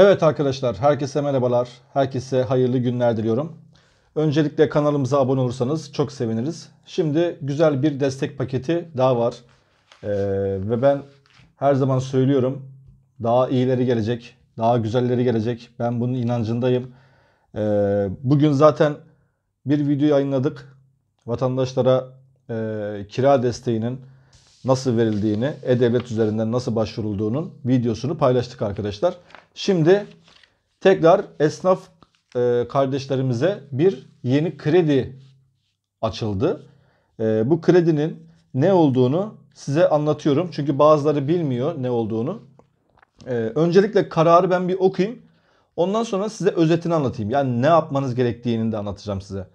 Evet arkadaşlar, herkese merhabalar. Herkese hayırlı günler diliyorum. Öncelikle kanalımıza abone olursanız çok seviniriz. Şimdi güzel bir destek paketi daha var. Ee, ve ben her zaman söylüyorum. Daha iyileri gelecek, daha güzelleri gelecek. Ben bunun inancındayım. Ee, bugün zaten bir video yayınladık. Vatandaşlara e, kira desteğinin nasıl verildiğini, e-devlet üzerinden nasıl başvurulduğunun videosunu paylaştık arkadaşlar. Şimdi tekrar esnaf e, kardeşlerimize bir yeni kredi açıldı. E, bu kredinin ne olduğunu size anlatıyorum. Çünkü bazıları bilmiyor ne olduğunu. E, öncelikle kararı ben bir okuyayım. Ondan sonra size özetini anlatayım. Yani ne yapmanız gerektiğini de anlatacağım size.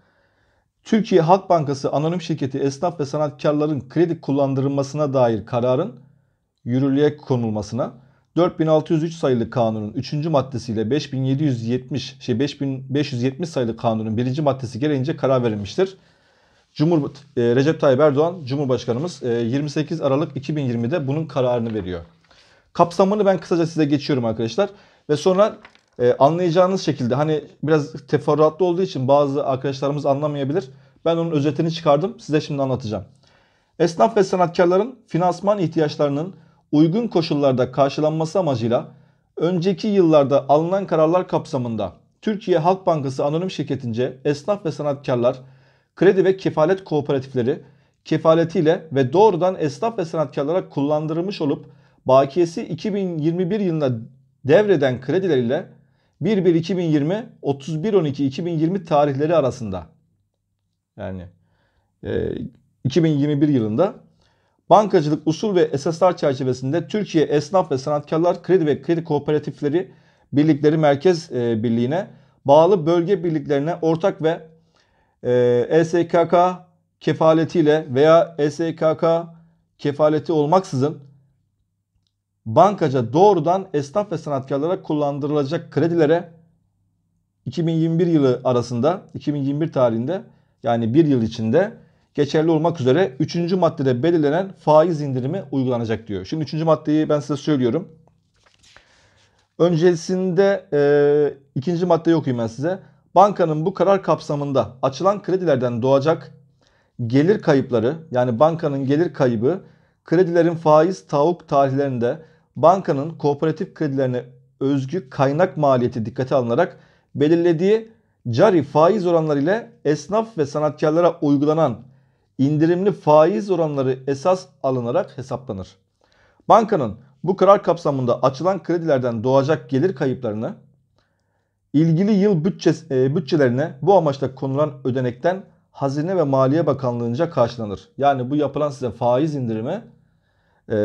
Türkiye Halk Bankası Anonim Şirketi esnaf ve sanatkarların kredi kullandırılmasına dair kararın yürürlüğe konulmasına 4603 sayılı kanunun 3. maddesiyle 5770 şey 5570 sayılı kanunun 1. maddesi gereğince karar verilmiştir. Cumhur e, Recep Tayyip Erdoğan Cumhurbaşkanımız e, 28 Aralık 2020'de bunun kararını veriyor. Kapsamını ben kısaca size geçiyorum arkadaşlar ve sonra e, anlayacağınız şekilde hani biraz teferruatlı olduğu için bazı arkadaşlarımız anlamayabilir. Ben onun özetini çıkardım. Size şimdi anlatacağım. Esnaf ve sanatkarların finansman ihtiyaçlarının uygun koşullarda karşılanması amacıyla önceki yıllarda alınan kararlar kapsamında Türkiye Halk Bankası Anonim Şirketince esnaf ve sanatkarlar kredi ve kefalet kooperatifleri kefaletiyle ve doğrudan esnaf ve sanatkarlara kullandırılmış olup bakiyesi 2021 yılında devreden kredileriyle 1-1-2020 31-12-2020 tarihleri arasında yani e, 2021 yılında bankacılık usul ve esaslar çerçevesinde Türkiye Esnaf ve Sanatkarlar Kredi ve Kredi Kooperatifleri Birlikleri Merkez e, Birliği'ne bağlı bölge birliklerine ortak ve e, ESKK kefaletiyle veya ESKK kefaleti olmaksızın bankaca doğrudan esnaf ve sanatkarlara kullandırılacak kredilere 2021 yılı arasında 2021 tarihinde yani bir yıl içinde geçerli olmak üzere 3. maddede belirlenen faiz indirimi uygulanacak diyor. Şimdi 3. maddeyi ben size söylüyorum. Öncesinde e, ikinci maddeyi okuyayım ben size. Bankanın bu karar kapsamında açılan kredilerden doğacak gelir kayıpları yani bankanın gelir kaybı kredilerin faiz tavuk tarihlerinde bankanın kooperatif kredilerine özgü kaynak maliyeti dikkate alınarak belirlediği cari faiz oranları ile esnaf ve sanatkarlara uygulanan indirimli faiz oranları esas alınarak hesaplanır. Bankanın bu karar kapsamında açılan kredilerden doğacak gelir kayıplarını ilgili yıl bütçes, e, bütçelerine bu amaçla konulan ödenekten Hazine ve Maliye Bakanlığı'nca karşılanır. Yani bu yapılan size faiz indirimi e,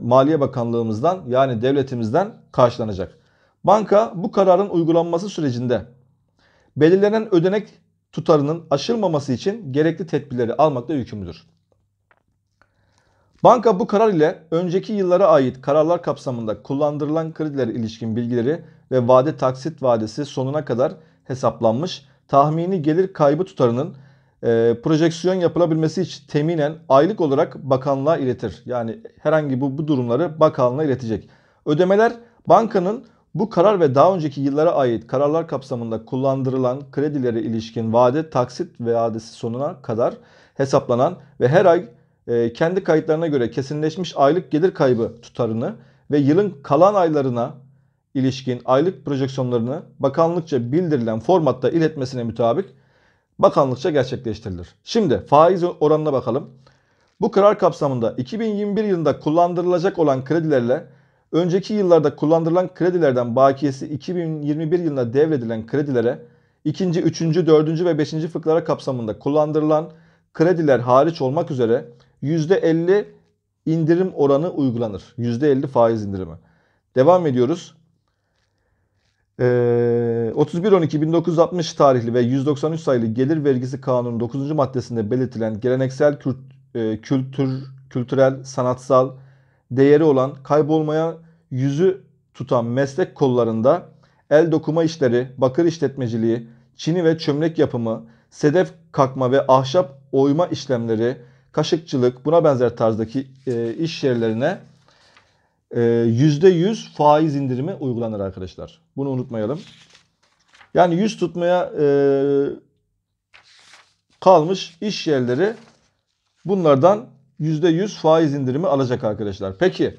Maliye Bakanlığımızdan yani devletimizden karşılanacak. Banka bu kararın uygulanması sürecinde belirlenen ödenek tutarının aşılmaması için gerekli tedbirleri almakla yükümlüdür. Banka bu karar ile önceki yıllara ait kararlar kapsamında kullandırılan krediler ilişkin bilgileri ve vade taksit vadesi sonuna kadar hesaplanmış tahmini gelir kaybı tutarının e, projeksiyon yapılabilmesi için teminen aylık olarak bakanlığa iletir. Yani herhangi bu, bu durumları bakanlığa iletecek. Ödemeler bankanın bu karar ve daha önceki yıllara ait kararlar kapsamında kullandırılan kredilere ilişkin vade taksit vadesi sonuna kadar hesaplanan ve her ay e, kendi kayıtlarına göre kesinleşmiş aylık gelir kaybı tutarını ve yılın kalan aylarına ilişkin aylık projeksiyonlarını bakanlıkça bildirilen formatta iletmesine mütabık bakanlıkça gerçekleştirilir. Şimdi faiz oranına bakalım. Bu karar kapsamında 2021 yılında kullandırılacak olan kredilerle önceki yıllarda kullandırılan kredilerden bakiyesi 2021 yılında devredilen kredilere ikinci, üçüncü, dördüncü ve beşinci fıkralar kapsamında kullandırılan krediler hariç olmak üzere %50 indirim oranı uygulanır. %50 faiz indirimi. Devam ediyoruz. Ee, 31.12.1960 tarihli ve 193 sayılı Gelir Vergisi Kanunu'nun 9. maddesinde belirtilen geleneksel kült, e, kültür, kültürel, sanatsal değeri olan kaybolmaya yüzü tutan meslek kollarında el dokuma işleri, bakır işletmeciliği, çini ve çömlek yapımı, sedef kakma ve ahşap oyma işlemleri, kaşıkçılık buna benzer tarzdaki e, iş yerlerine %100 ee, faiz indirimi uygulanır arkadaşlar. Bunu unutmayalım. Yani yüz tutmaya e, kalmış iş yerleri bunlardan %100 faiz indirimi alacak arkadaşlar. Peki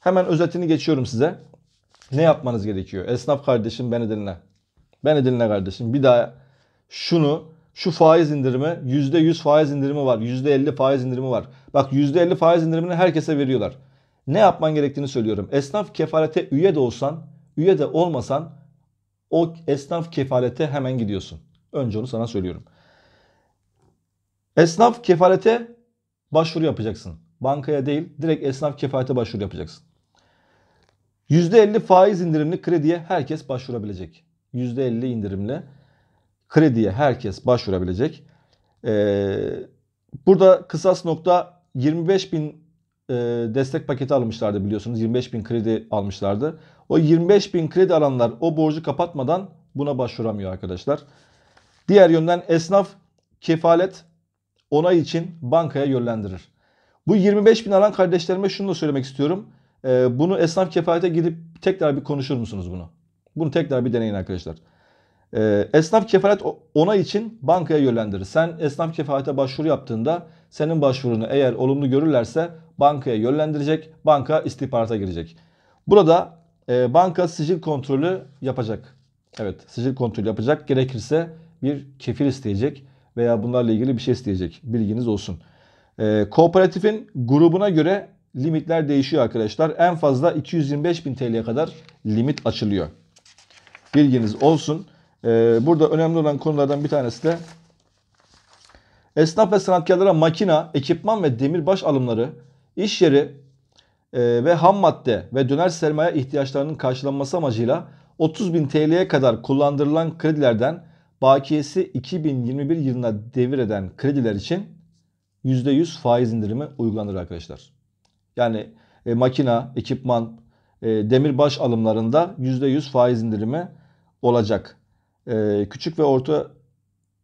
hemen özetini geçiyorum size. Ne yapmanız gerekiyor? Esnaf kardeşim beni dinle. Beni dinle kardeşim. Bir daha şunu şu faiz indirimi %100 faiz indirimi var. %50 faiz indirimi var. Bak %50 faiz indirimini herkese veriyorlar ne yapman gerektiğini söylüyorum. Esnaf kefalete üye de olsan, üye de olmasan o esnaf kefalete hemen gidiyorsun. Önce onu sana söylüyorum. Esnaf kefalete başvuru yapacaksın. Bankaya değil, direkt esnaf kefalete başvuru yapacaksın. %50 faiz indirimli krediye herkes başvurabilecek. %50 indirimli krediye herkes başvurabilecek. Ee, burada kısas nokta 25 bin e, destek paketi almışlardı biliyorsunuz. 25 bin kredi almışlardı. O 25 bin kredi alanlar o borcu kapatmadan buna başvuramıyor arkadaşlar. Diğer yönden esnaf kefalet onay için bankaya yönlendirir. Bu 25 bin alan kardeşlerime şunu da söylemek istiyorum. E, bunu esnaf kefalete gidip tekrar bir konuşur musunuz bunu? Bunu tekrar bir deneyin arkadaşlar. E, esnaf kefalet onay için bankaya yönlendirir. Sen esnaf kefalete başvuru yaptığında senin başvurunu eğer olumlu görürlerse bankaya yönlendirecek, banka istihbarata girecek. Burada e, banka sicil kontrolü yapacak. Evet sicil kontrolü yapacak. Gerekirse bir kefil isteyecek veya bunlarla ilgili bir şey isteyecek. Bilginiz olsun. E, kooperatifin grubuna göre limitler değişiyor arkadaşlar. En fazla 225 bin TL'ye kadar limit açılıyor. Bilginiz olsun. E, burada önemli olan konulardan bir tanesi de Esnaf ve sanatkarlara makina, ekipman ve demirbaş alımları, iş yeri e, ve ham madde ve döner sermaye ihtiyaçlarının karşılanması amacıyla 30 bin TL'ye kadar kullandırılan kredilerden bakiyesi 2021 yılına devir eden krediler için %100 faiz indirimi uygulanır arkadaşlar. Yani e, makina, ekipman, e, demirbaş alımlarında %100 faiz indirimi olacak. E, küçük ve orta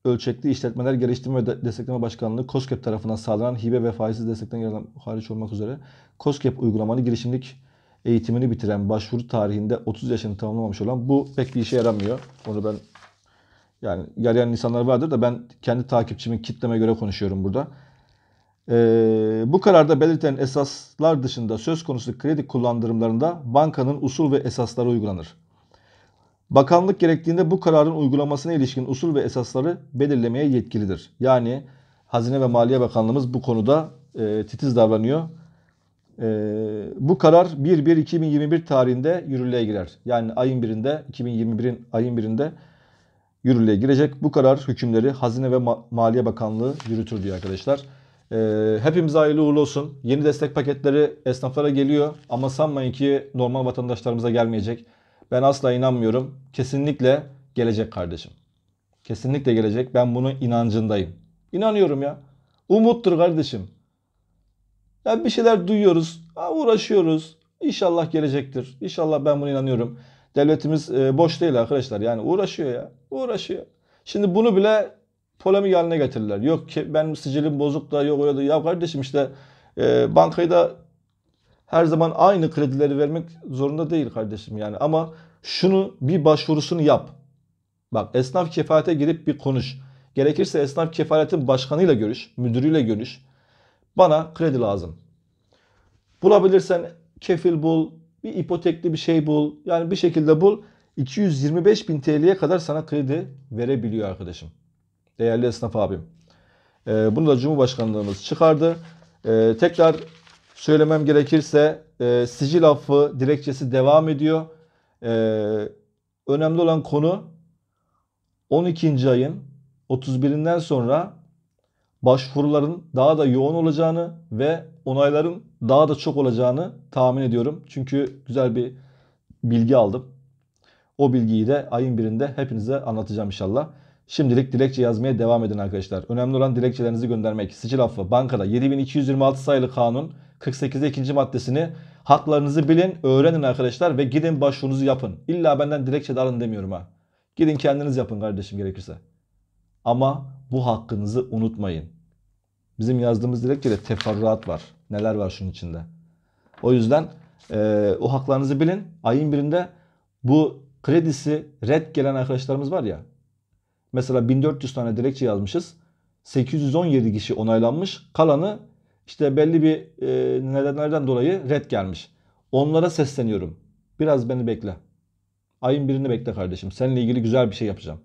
ölçekli işletmeler geliştirme ve destekleme başkanlığı COSGAP tarafından sağlanan hibe ve faizsiz destekten gelen hariç olmak üzere COSGAP uygulamanı girişimlik eğitimini bitiren başvuru tarihinde 30 yaşını tamamlamamış olan bu pek bir işe yaramıyor. Onu ben yani yarayan insanlar vardır da ben kendi takipçimin kitleme göre konuşuyorum burada. Ee, bu kararda belirtilen esaslar dışında söz konusu kredi kullandırımlarında bankanın usul ve esasları uygulanır. Bakanlık gerektiğinde bu kararın uygulamasına ilişkin usul ve esasları belirlemeye yetkilidir. Yani Hazine ve Maliye Bakanlığımız bu konuda e, titiz davranıyor. E, bu karar 1-1-2021 tarihinde yürürlüğe girer. Yani ayın birinde 2021'in ayın birinde yürürlüğe girecek. Bu karar hükümleri Hazine ve Ma- Maliye Bakanlığı yürütür diyor arkadaşlar. E, hepimize hayırlı uğurlu olsun. Yeni destek paketleri esnaflara geliyor ama sanmayın ki normal vatandaşlarımıza gelmeyecek. Ben asla inanmıyorum. Kesinlikle gelecek kardeşim. Kesinlikle gelecek. Ben bunun inancındayım. İnanıyorum ya. Umuttur kardeşim. Ya bir şeyler duyuyoruz. Ha, uğraşıyoruz. İnşallah gelecektir. İnşallah ben buna inanıyorum. Devletimiz e, boş değil arkadaşlar. Yani uğraşıyor ya. Uğraşıyor. Şimdi bunu bile polemik haline getirirler. Yok ki benim sicilim bozuk da yok öyle de. Ya kardeşim işte e, bankayı da her zaman aynı kredileri vermek zorunda değil kardeşim yani. Ama şunu bir başvurusunu yap. Bak esnaf kefalete girip bir konuş. Gerekirse esnaf kefaletin başkanıyla görüş, müdürüyle görüş. Bana kredi lazım. Bulabilirsen kefil bul, bir ipotekli bir şey bul. Yani bir şekilde bul. 225 bin TL'ye kadar sana kredi verebiliyor arkadaşım. Değerli esnaf abim. Ee, bunu da Cumhurbaşkanlığımız çıkardı. Ee, tekrar Söylemem gerekirse e, sicil affı dilekçesi devam ediyor. E, önemli olan konu 12. ayın 31'inden sonra başvuruların daha da yoğun olacağını ve onayların daha da çok olacağını tahmin ediyorum. Çünkü güzel bir bilgi aldım. O bilgiyi de ayın birinde hepinize anlatacağım inşallah. Şimdilik dilekçe yazmaya devam edin arkadaşlar. Önemli olan dilekçelerinizi göndermek. Sicil affı bankada 7226 sayılı kanun 48'de ikinci maddesini haklarınızı bilin, öğrenin arkadaşlar ve gidin başvurunuzu yapın. İlla benden dilekçe de alın demiyorum ha. Gidin kendiniz yapın kardeşim gerekirse. Ama bu hakkınızı unutmayın. Bizim yazdığımız dilekçede teferruat var. Neler var şunun içinde. O yüzden e, o haklarınızı bilin. Ayın birinde bu kredisi red gelen arkadaşlarımız var ya. Mesela 1400 tane dilekçe yazmışız. 817 kişi onaylanmış. Kalanı işte belli bir e, nedenlerden dolayı red gelmiş. Onlara sesleniyorum. Biraz beni bekle. Ayın birini bekle kardeşim. Seninle ilgili güzel bir şey yapacağım.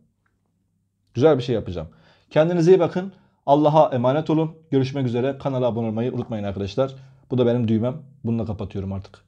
Güzel bir şey yapacağım. Kendinize iyi bakın. Allah'a emanet olun. Görüşmek üzere. Kanala abone olmayı unutmayın arkadaşlar. Bu da benim düğmem. Bununla kapatıyorum artık.